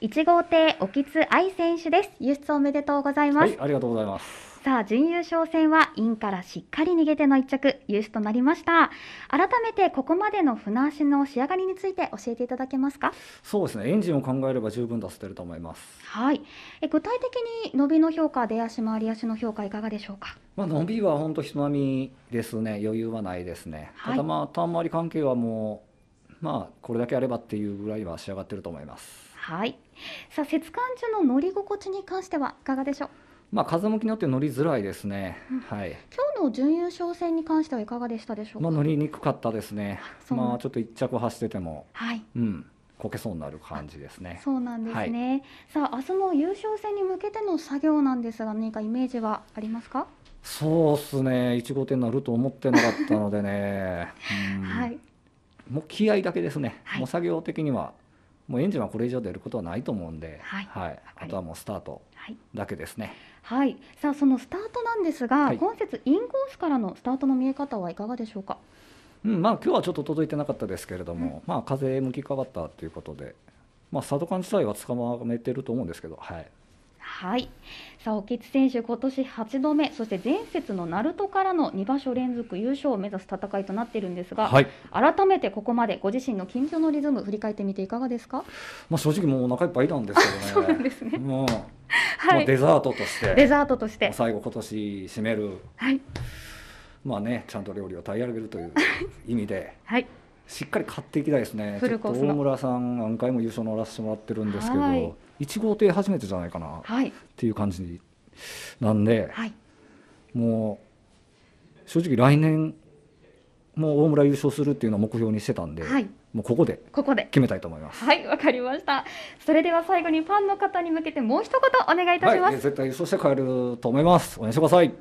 1号艇沖津愛選手です輸出おめでとうございます、はい、ありがとうございますさあ準優勝戦はインからしっかり逃げての一着優勝となりました改めてここまでの船足の仕上がりについて教えていただけますかそうですねエンジンを考えれば十分出せてると思いますはいえ具体的に伸びの評価出足回り足の評価いかがでしょうかまあ、伸びは本当人並みですね余裕はないですね、はい、ただまあたんまり関係はもうまあこれだけあればっていうぐらいは仕上がってると思いますはいさあ節間中の乗り心地に関してはいかがでしょうまあ、風向きによって乗りづらいですね、うん、はい、今日の準優勝戦に関してはいかがでしたでしょうか、まあ、乗りにくかったですね、まあ、ちょっと一着走ってても、はい、うん、こけそうになる感じですね。そうなんですね、はい、さあ明日の優勝戦に向けての作業なんですが、何かイメージはありますかそうですね、一号店になると思ってなかったのでね、はい、もう気合だけですね、はい、もう作業的にはもうエンジンはこれ以上出ることはないと思うんで、はい、はい、あとはもうスタートだけですね。はい、はい、さあそのスタートなんですが、はい、今節インコースからのスタートの見え方はいかがでしょうか。うんまあ、今日はちょっと届いてなかったですけれども、うん、まあ、風向き変わったということで、まあ、サドカン自体は捕まえてると思うんですけど、はい、はいさあ沖津選手、今年8度目そして前節の鳴門からの2場所連続優勝を目指す戦いとなっているんですが、はい、改めてここまでご自身の近況のリズム振り返ってみていかがですか、まあ、正直もうお腹いっぱいなんですけどね。そうなんですねもう はい、まあ、デザートとしてデザートとして最後今年締める、はい、まあねちゃんと料理をえらげるという意味で、はい、しっかり買っていきたいですね。大村さん何回も優勝乗らせてもらってるんですけど、はい1号艇初めてじゃないかな、はい、っていう感じなんで、はい、もう正直来年もう大村優勝するっていうのを目標にしてたんで、はい、もうここで決めたいと思いますはいわかりましたそれでは最後にファンの方に向けてもう一言お願いいたします、はい、絶対優勝して帰ると思います応援してください